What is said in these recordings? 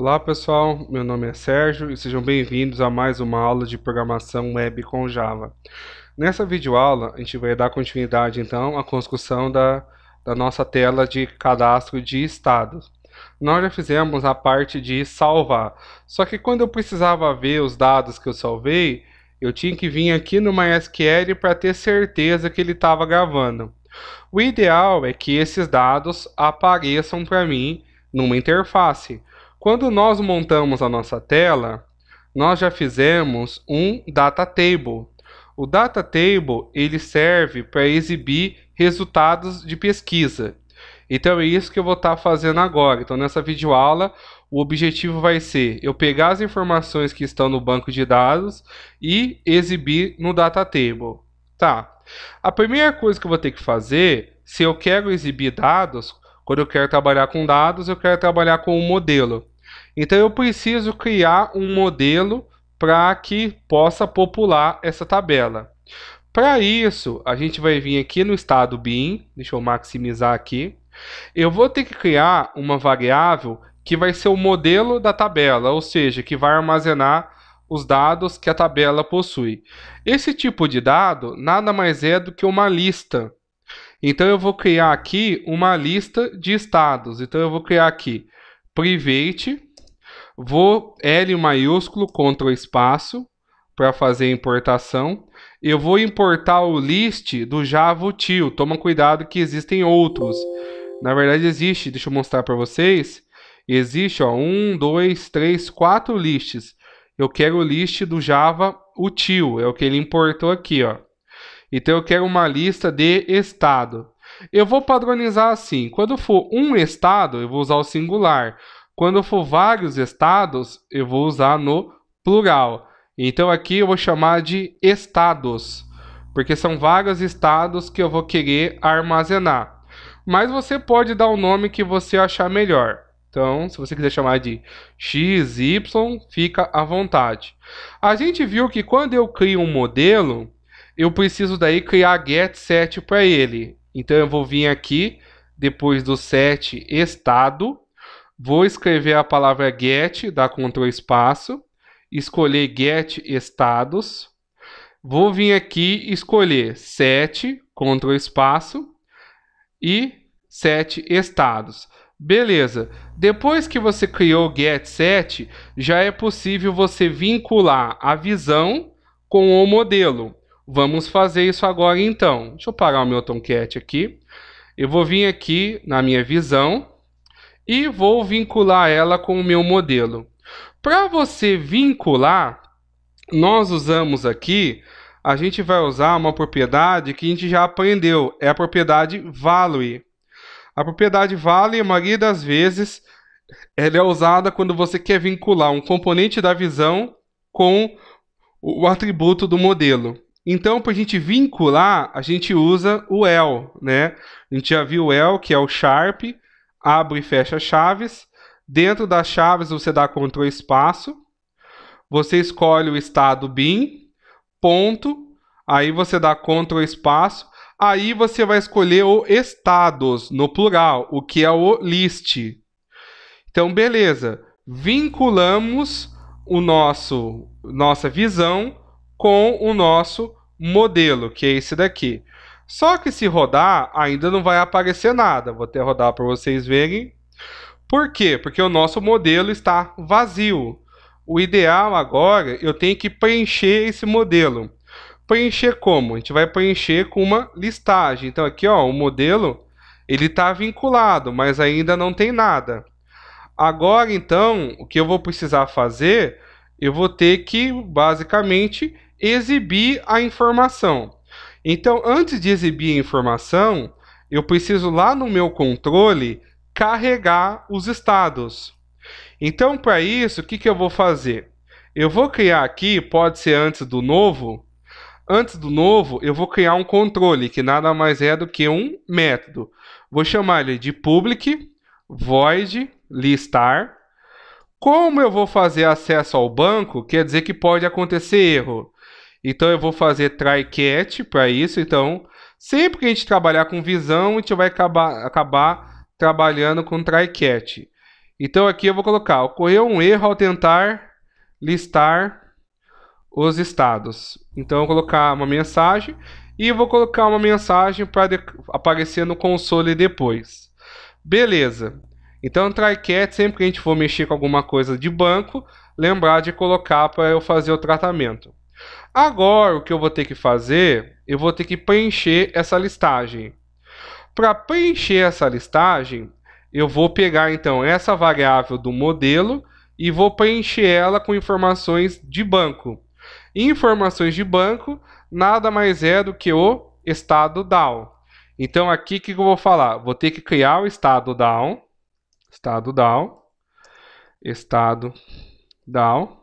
Olá pessoal, meu nome é Sérgio e sejam bem-vindos a mais uma aula de programação web com Java. Nessa videoaula a gente vai dar continuidade então à construção da, da nossa tela de cadastro de estados. Nós já fizemos a parte de salvar, só que quando eu precisava ver os dados que eu salvei, eu tinha que vir aqui no MySQL para ter certeza que ele estava gravando. O ideal é que esses dados apareçam para mim numa interface. Quando nós montamos a nossa tela, nós já fizemos um data table. O data table ele serve para exibir resultados de pesquisa. Então é isso que eu vou estar tá fazendo agora. Então nessa videoaula o objetivo vai ser eu pegar as informações que estão no banco de dados e exibir no data table. Tá. A primeira coisa que eu vou ter que fazer, se eu quero exibir dados, quando eu quero trabalhar com dados, eu quero trabalhar com um modelo. Então eu preciso criar um modelo para que possa popular essa tabela. Para isso, a gente vai vir aqui no estado bin, deixa eu maximizar aqui. Eu vou ter que criar uma variável que vai ser o modelo da tabela, ou seja, que vai armazenar os dados que a tabela possui. Esse tipo de dado nada mais é do que uma lista. Então eu vou criar aqui uma lista de estados. Então eu vou criar aqui private, vou L maiúsculo, Ctrl espaço, para fazer a importação. Eu vou importar o list do Java util. Toma cuidado que existem outros. Na verdade existe, deixa eu mostrar para vocês. Existe, ó, um, dois, três, quatro lists. Eu quero o list do Java util, é o que ele importou aqui, ó. Então eu quero uma lista de estado. Eu vou padronizar assim. Quando for um estado, eu vou usar o singular. Quando for vários estados, eu vou usar no plural. Então aqui eu vou chamar de estados, porque são vários estados que eu vou querer armazenar. Mas você pode dar o nome que você achar melhor. Então, se você quiser chamar de x, y, fica à vontade. A gente viu que quando eu crio um modelo, eu preciso daí criar get set para ele. Então eu vou vir aqui depois do set estado, vou escrever a palavra get, dar Ctrl espaço, escolher get estados, vou vir aqui escolher set, Ctrl espaço e set estados. Beleza. Depois que você criou o get set, já é possível você vincular a visão com o modelo. Vamos fazer isso agora então. Deixa eu parar o meu Tomcat aqui. Eu vou vir aqui na minha visão e vou vincular ela com o meu modelo. Para você vincular, nós usamos aqui, a gente vai usar uma propriedade que a gente já aprendeu, é a propriedade value. A propriedade value, a maioria das vezes, ela é usada quando você quer vincular um componente da visão com o atributo do modelo. Então, para a gente vincular, a gente usa o el, né? A gente já viu o el, que é o sharp, abre e fecha chaves. Dentro das chaves, você dá Ctrl espaço. Você escolhe o estado bin, ponto. Aí você dá Ctrl espaço. Aí você vai escolher o estados, no plural, o que é o list. Então, beleza. Vinculamos o nosso nossa visão com o nosso modelo, que é esse daqui. Só que se rodar, ainda não vai aparecer nada. Vou até rodar para vocês verem. Por quê? Porque o nosso modelo está vazio. O ideal agora, eu tenho que preencher esse modelo. Preencher como? A gente vai preencher com uma listagem. Então aqui, ó, o modelo, ele está vinculado, mas ainda não tem nada. Agora, então, o que eu vou precisar fazer, eu vou ter que, basicamente, exibir a informação. Então, antes de exibir a informação, eu preciso lá no meu controle carregar os estados. Então, para isso, o que, que eu vou fazer? Eu vou criar aqui, pode ser antes do novo. Antes do novo, eu vou criar um controle, que nada mais é do que um método. Vou chamar ele de public void listar. Como eu vou fazer acesso ao banco, quer dizer que pode acontecer erro. Então eu vou fazer try catch para isso. Então, sempre que a gente trabalhar com visão, a gente vai acabar, acabar trabalhando com try catch. Então aqui eu vou colocar, ocorreu um erro ao tentar listar os estados. Então eu vou colocar uma mensagem e vou colocar uma mensagem para aparecer no console depois. Beleza. Então, try catch sempre que a gente for mexer com alguma coisa de banco, lembrar de colocar para eu fazer o tratamento. Agora o que eu vou ter que fazer, eu vou ter que preencher essa listagem. Para preencher essa listagem, eu vou pegar então essa variável do modelo e vou preencher ela com informações de banco. Informações de banco nada mais é do que o estado down. Então aqui o que eu vou falar? Vou ter que criar o estado down, estado down, estado down.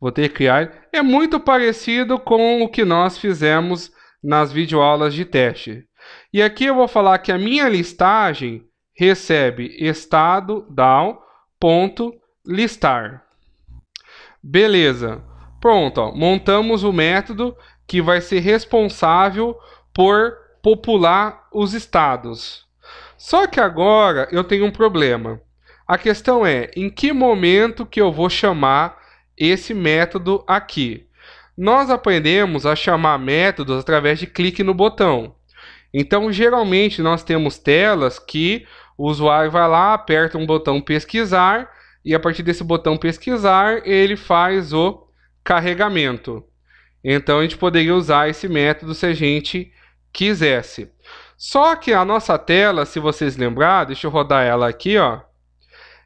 Vou ter que criar. É muito parecido com o que nós fizemos nas videoaulas de teste. E aqui eu vou falar que a minha listagem recebe estado down ponto listar. Beleza. Pronto, ó. montamos o método que vai ser responsável por popular os estados. Só que agora eu tenho um problema. A questão é em que momento que eu vou chamar esse método aqui. Nós aprendemos a chamar métodos através de clique no botão. Então, geralmente, nós temos telas que o usuário vai lá, aperta um botão pesquisar e a partir desse botão pesquisar, ele faz o carregamento. Então, a gente poderia usar esse método se a gente quisesse. Só que a nossa tela, se vocês lembrar, deixa eu rodar ela aqui, ó.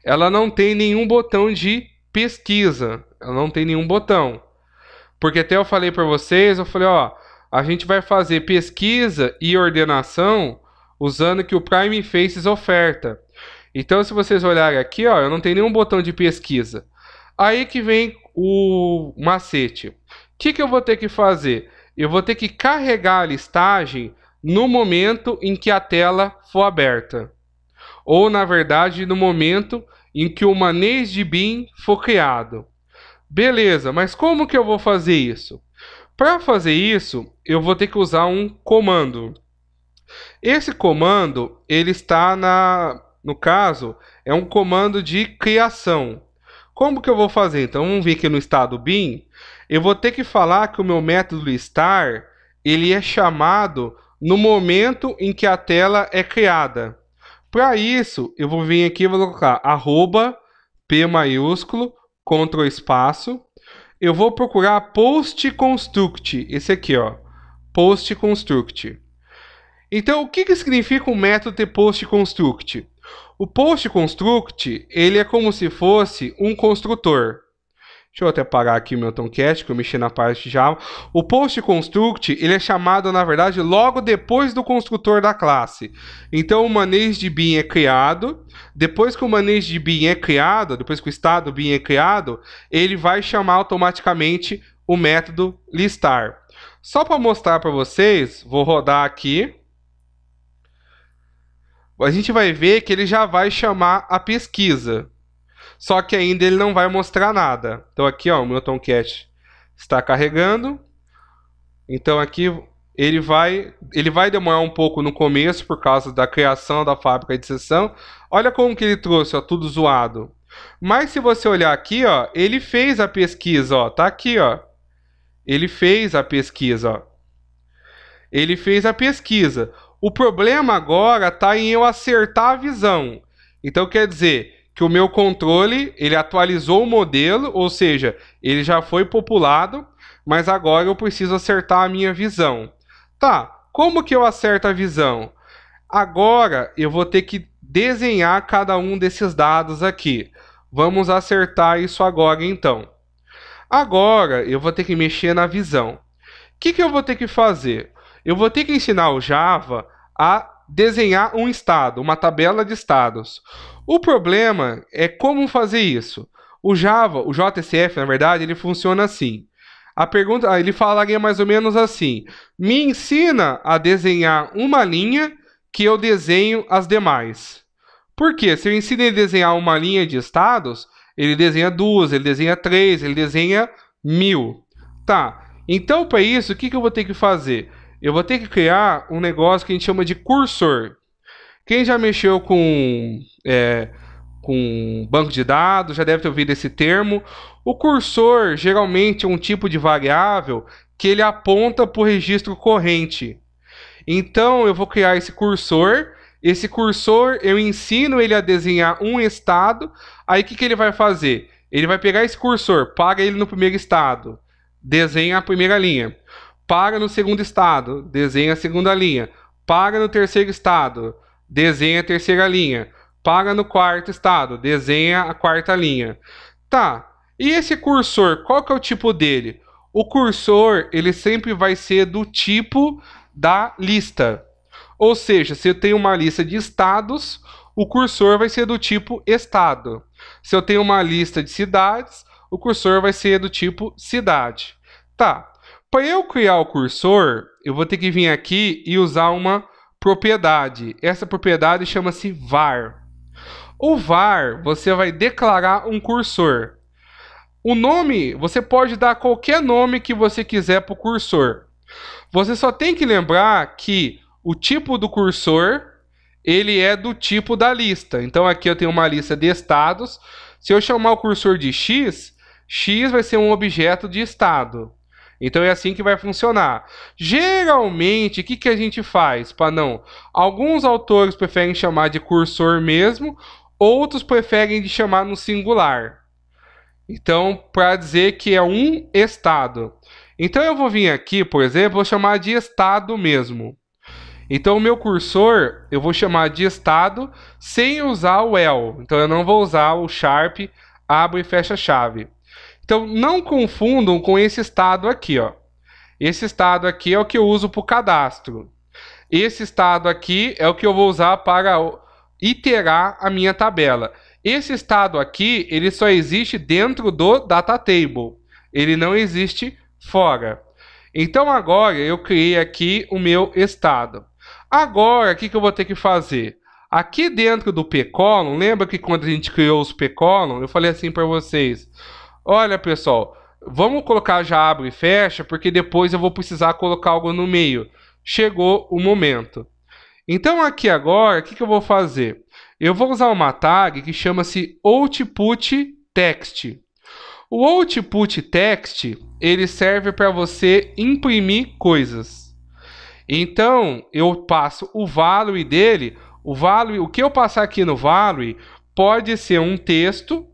Ela não tem nenhum botão de pesquisa. Ela não tem nenhum botão. Porque até eu falei para vocês, eu falei, ó, a gente vai fazer pesquisa e ordenação usando que o Prime Faces oferta. Então, se vocês olharem aqui, ó, eu não tenho nenhum botão de pesquisa. Aí que vem o macete. O que, que eu vou ter que fazer? Eu vou ter que carregar a listagem no momento em que a tela for aberta. Ou, na verdade, no momento em que o manejo de BIM for criado. Beleza, mas como que eu vou fazer isso? Para fazer isso, eu vou ter que usar um comando. Esse comando, ele está na, no caso, é um comando de criação. Como que eu vou fazer? Então, vamos ver aqui no estado bin, eu vou ter que falar que o meu método listar, ele é chamado no momento em que a tela é criada. Para isso, eu vou vir aqui e vou colocar arroba, P maiúsculo, Ctrl espaço. Eu vou procurar post construct, esse aqui, ó, post construct. Então, o que, que significa o método de post construct? O post construct, ele é como se fosse um construtor. Deixa eu até parar aqui o meu Tomcat, que eu mexi na parte já. Java. O post construct, ele é chamado, na verdade, logo depois do construtor da classe. Então, o manejo de bin é criado. Depois que o manejo de bin é criado, depois que o estado bin é criado, ele vai chamar automaticamente o método listar. Só para mostrar para vocês, vou rodar aqui. A gente vai ver que ele já vai chamar a pesquisa. Só que ainda ele não vai mostrar nada. Então aqui, ó, o meu Tomcat está carregando. Então aqui ele vai, ele vai demorar um pouco no começo por causa da criação da fábrica de sessão. Olha como que ele trouxe, ó, tudo zoado. Mas se você olhar aqui, ó, ele fez a pesquisa, ó, tá aqui, ó. Ele fez a pesquisa, ó. Ele fez a pesquisa. O problema agora tá em eu acertar a visão. Então quer dizer, que o meu controle ele atualizou o modelo, ou seja, ele já foi populado, mas agora eu preciso acertar a minha visão. Tá, como que eu acerto a visão? Agora eu vou ter que desenhar cada um desses dados aqui. Vamos acertar isso agora então. Agora eu vou ter que mexer na visão. O que, que eu vou ter que fazer? Eu vou ter que ensinar o Java a desenhar um estado, uma tabela de estados. O problema é como fazer isso. O Java, o JSF, na verdade, ele funciona assim. A pergunta, ah, ele falaria mais ou menos assim: me ensina a desenhar uma linha que eu desenho as demais. Por quê? Se eu ensino ele a desenhar uma linha de estados, ele desenha duas, ele desenha três, ele desenha mil. Tá, então para isso, o que, que eu vou ter que fazer? Eu vou ter que criar um negócio que a gente chama de cursor. Quem já mexeu com, é, com banco de dados já deve ter ouvido esse termo. O cursor geralmente é um tipo de variável que ele aponta para o registro corrente. Então eu vou criar esse cursor. Esse cursor eu ensino ele a desenhar um estado. Aí o que, que ele vai fazer? Ele vai pegar esse cursor, paga ele no primeiro estado, desenha a primeira linha para no segundo estado, desenha a segunda linha, para no terceiro estado, desenha a terceira linha, para no quarto estado, desenha a quarta linha. Tá. E esse cursor, qual que é o tipo dele? O cursor, ele sempre vai ser do tipo da lista. Ou seja, se eu tenho uma lista de estados, o cursor vai ser do tipo estado. Se eu tenho uma lista de cidades, o cursor vai ser do tipo cidade. Tá. Para eu criar o cursor, eu vou ter que vir aqui e usar uma propriedade. Essa propriedade chama-se var. O var, você vai declarar um cursor. O nome, você pode dar qualquer nome que você quiser para o cursor. Você só tem que lembrar que o tipo do cursor ele é do tipo da lista. Então aqui eu tenho uma lista de estados. Se eu chamar o cursor de x, x vai ser um objeto de estado. Então é assim que vai funcionar. Geralmente, o que, que a gente faz, para não? Alguns autores preferem chamar de cursor mesmo, outros preferem de chamar no singular. Então, para dizer que é um estado. Então eu vou vir aqui, por exemplo, vou chamar de estado mesmo. Então, o meu cursor eu vou chamar de estado sem usar o el. Então, eu não vou usar o sharp, abre e fecha chave. Então não confundam com esse estado aqui, ó. Esse estado aqui é o que eu uso para o cadastro. Esse estado aqui é o que eu vou usar para iterar a minha tabela. Esse estado aqui, ele só existe dentro do data table. Ele não existe fora. Então agora eu criei aqui o meu estado. Agora, o que, que eu vou ter que fazer? Aqui dentro do pcolon, lembra que quando a gente criou os pcolon, eu falei assim para vocês Olha, pessoal, vamos colocar já abre e fecha, porque depois eu vou precisar colocar algo no meio. Chegou o momento. Então aqui agora, o que, que eu vou fazer? Eu vou usar uma tag que chama-se output text. O output text, ele serve para você imprimir coisas. Então, eu passo o value dele, o value, o que eu passar aqui no value pode ser um texto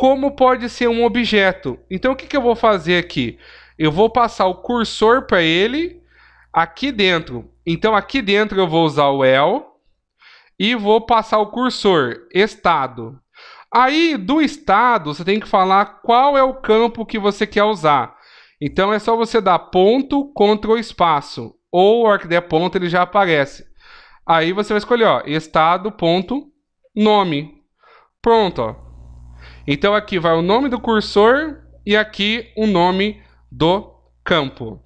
como pode ser um objeto. Então o que, que eu vou fazer aqui? Eu vou passar o cursor para ele aqui dentro. Então aqui dentro eu vou usar o el e vou passar o cursor estado. Aí do estado você tem que falar qual é o campo que você quer usar. Então é só você dar ponto ctrl, espaço ou a hora que der ponto ele já aparece. Aí você vai escolher ó, estado ponto nome. Pronto, ó. Então aqui vai o nome do cursor e aqui o nome do campo.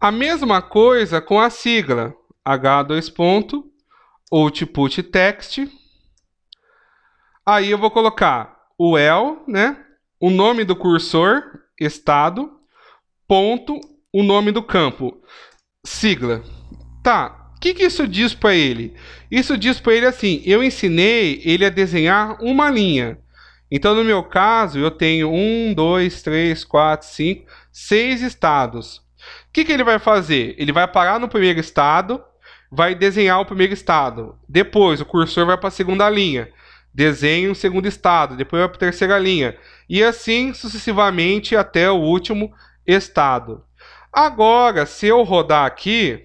A mesma coisa com a sigla H2 ponto, output text. Aí eu vou colocar o el, né? O nome do cursor, estado, ponto, o nome do campo, sigla. Tá. O que, que isso diz para ele? Isso diz para ele assim: eu ensinei ele a desenhar uma linha. Então, no meu caso, eu tenho um, dois, três, quatro, cinco, seis estados. O que, que ele vai fazer? Ele vai parar no primeiro estado, vai desenhar o primeiro estado. Depois, o cursor vai para a segunda linha. Desenha o segundo estado, depois vai para a terceira linha. E assim sucessivamente até o último estado. Agora, se eu rodar aqui,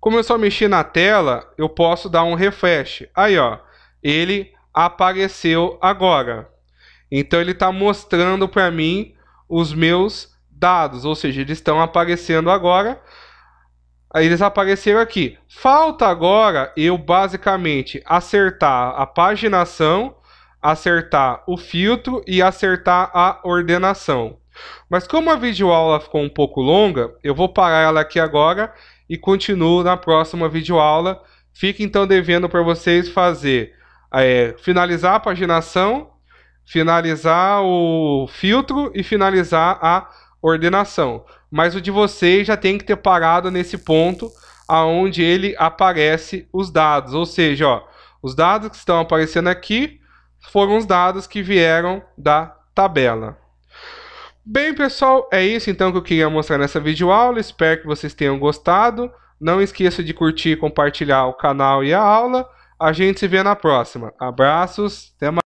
como eu só mexi na tela, eu posso dar um refresh. Aí, ó, ele apareceu agora. Então ele está mostrando para mim os meus dados, ou seja, eles estão aparecendo agora. Aí eles apareceram aqui. Falta agora eu basicamente acertar a paginação, acertar o filtro e acertar a ordenação. Mas como a videoaula ficou um pouco longa, eu vou parar ela aqui agora e continuo na próxima videoaula. Fica então devendo para vocês fazer é, finalizar a paginação, finalizar o filtro e finalizar a ordenação. Mas o de vocês já tem que ter parado nesse ponto aonde ele aparece os dados, ou seja, ó, os dados que estão aparecendo aqui foram os dados que vieram da tabela. Bem, pessoal, é isso então que eu queria mostrar nessa videoaula. Espero que vocês tenham gostado. Não esqueça de curtir, compartilhar o canal e a aula. A gente se vê na próxima. Abraços, até mais.